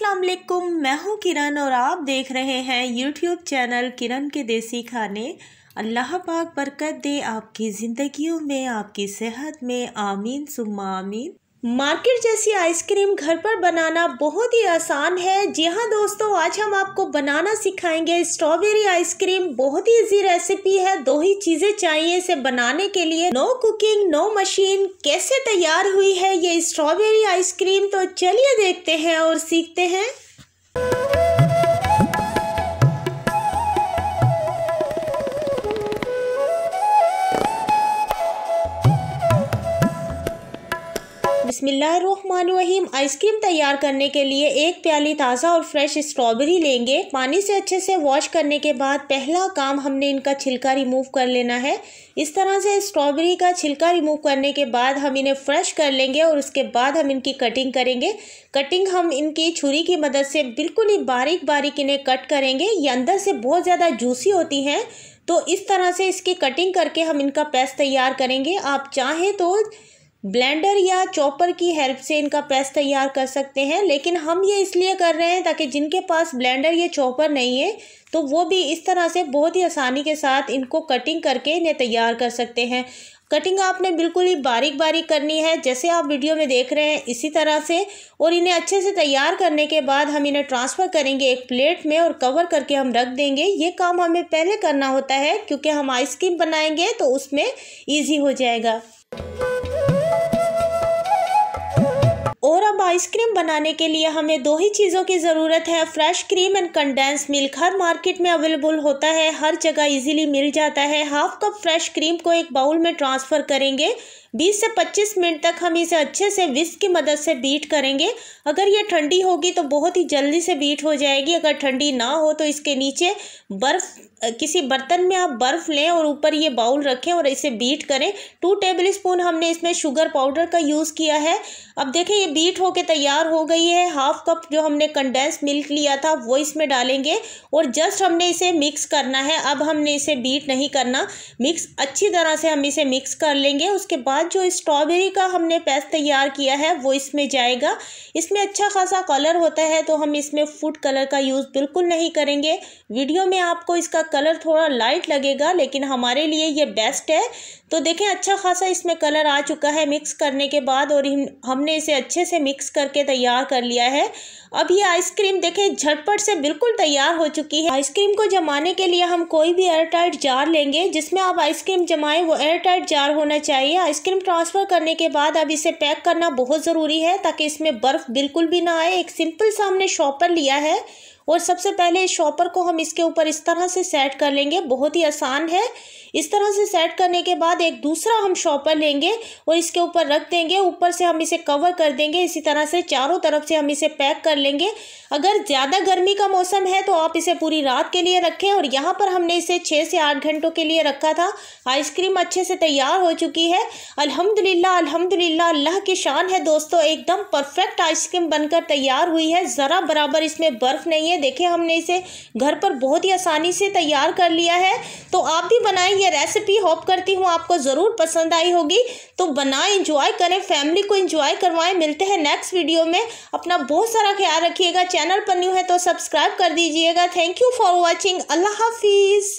असलम मैं हूं किरण और आप देख रहे हैं यूट्यूब चैनल किरण के देसी खाने अल्लाह पाक बरकत दे आपकी ज़िंदगियों में आपकी सेहत में आमीन सुमा आमीन मार्केट जैसी आइसक्रीम घर पर बनाना बहुत ही आसान है जी हाँ दोस्तों आज हम आपको बनाना सिखाएंगे स्ट्रॉबेरी आइसक्रीम बहुत ही इजी रेसिपी है दो ही चीज़ें चाहिए इसे बनाने के लिए नो कुकिंग नो मशीन कैसे तैयार हुई है ये स्ट्रॉबेरी आइसक्रीम तो चलिए देखते हैं और सीखते हैं बिसमीम आइसक्रीम तैयार करने के लिए एक प्याली ताज़ा और फ्रेश स्ट्रॉबेरी लेंगे पानी से अच्छे से वॉश करने के बाद पहला काम हमने इनका छिलका रिमूव कर लेना है इस तरह से स्ट्रॉबेरी का छिलका रिमूव करने के बाद हम इन्हें फ्रेश कर लेंगे और उसके बाद हम इनकी कटिंग करेंगे कटिंग हम इनकी छुरी की मदद से बिल्कुल ही बारीक बारीक इन्हें कट करेंगे ये अंदर से बहुत ज़्यादा जूसी होती हैं तो इस तरह से इसकी कटिंग करके हम इनका पेस्ट तैयार करेंगे आप चाहें तो ब्लेंडर या चॉपर की हेल्प से इनका प्रेस तैयार कर सकते हैं लेकिन हम ये इसलिए कर रहे हैं ताकि जिनके पास ब्लेंडर या चॉपर नहीं है तो वो भी इस तरह से बहुत ही आसानी के साथ इनको कटिंग करके इन्हें तैयार कर सकते हैं कटिंग आपने बिल्कुल ही बारीक बारीक करनी है जैसे आप वीडियो में देख रहे हैं इसी तरह से और इन्हें अच्छे से तैयार करने के बाद हम इन्हें ट्रांसफ़र करेंगे एक प्लेट में और कवर करके हम रख देंगे ये काम हमें पहले करना होता है क्योंकि हम आइसक्रीम बनाएंगे तो उसमें ईजी हो जाएगा और अब आइसक्रीम बनाने के लिए हमें दो ही चीज़ों की ज़रूरत है fresh cream and condense milk हर मार्केट में अवेलेबल होता है हर जगह इजीली मिल जाता है हाफ कप फ्रेश क्रीम को एक बाउल में ट्रांसफ़र करेंगे 20 से 25 मिनट तक हम इसे अच्छे से विस्क की मदद से बीट करेंगे अगर ये ठंडी होगी तो बहुत ही जल्दी से बीट हो जाएगी अगर ठंडी ना हो तो इसके नीचे बर्फ़ किसी बर्तन में आप बर्फ़ लें और ऊपर ये बाउल रखें और इसे बीट करें टू टेबल स्पून हमने इसमें शुगर पाउडर का यूज़ किया है अब देखें ये बीट होके तैयार हो गई है हाफ कप जो हमने कंडेंस मिल्क लिया था वो इसमें डालेंगे और जस्ट हमने इसे मिक्स करना है अब हमने इसे बीट नहीं करना मिक्स अच्छी तरह से हम इसे मिक्स कर लेंगे उसके बाद जो स्ट्रॉबेरी का हमने पेस्ट तैयार किया है वो इसमें जाएगा इसमें अच्छा खासा कलर होता है तो हम इसमें फूड कलर का यूज़ बिल्कुल नहीं करेंगे वीडियो में आपको इसका कलर थोड़ा लाइट लगेगा लेकिन हमारे लिए ये बेस्ट है तो देखें अच्छा खासा इसमें कलर आ चुका है मिक्स करने के बाद और हमने इसे अच्छे से मिक्स करके तैयार कर लिया है अब ये आइसक्रीम देखें झटपट से बिल्कुल तैयार हो चुकी है आइसक्रीम को जमाने के लिए हम कोई भी एयर टाइट जार लेंगे जिसमें आप आइसक्रीम जमाएं वो एयर टाइट जार होना चाहिए आइसक्रीम ट्रांसफ़र करने के बाद अब इसे पैक करना बहुत ज़रूरी है ताकि इसमें बर्फ़ बिल्कुल भी ना आए एक सिंपल सा हमने शॉपर लिया है और सबसे पहले इस शॉपर को हम इसके ऊपर इस तरह से सेट कर लेंगे बहुत ही आसान है इस तरह से सेट करने के बाद एक दूसरा हम शॉपर लेंगे और इसके ऊपर रख देंगे ऊपर से हम इसे कवर कर देंगे इसी तरह से चारों तरफ से हम इसे पैक कर लेंगे अगर ज़्यादा गर्मी का मौसम है तो आप इसे पूरी रात के लिए रखें और यहाँ पर हमने इसे छः से आठ घंटों के लिए रखा था आइसक्रीम अच्छे से तैयार हो चुकी है अल्हम्दुलिल्लाह अल्हम्दुलिल्लाह अल्लाह की शान है दोस्तों एकदम परफेक्ट आइसक्रीम बनकर तैयार हुई है ज़रा बराबर इसमें बर्फ़ नहीं है देखें हमने इसे घर पर बहुत ही आसानी से तैयार कर लिया है तो आप भी बनाएं ये रेसिपी होप करती हूँ आपको ज़रूर पसंद आई होगी तो बनाएं इंजॉय करें फैमिली को इंजॉय करवाएं मिलते हैं नेक्स्ट वीडियो में अपना बहुत सारा ख्याल रखिएगा चैनल पर न्यू है तो सब्सक्राइब कर दीजिएगा थैंक यू फॉर वॉचिंग अल्लाह हाफिज़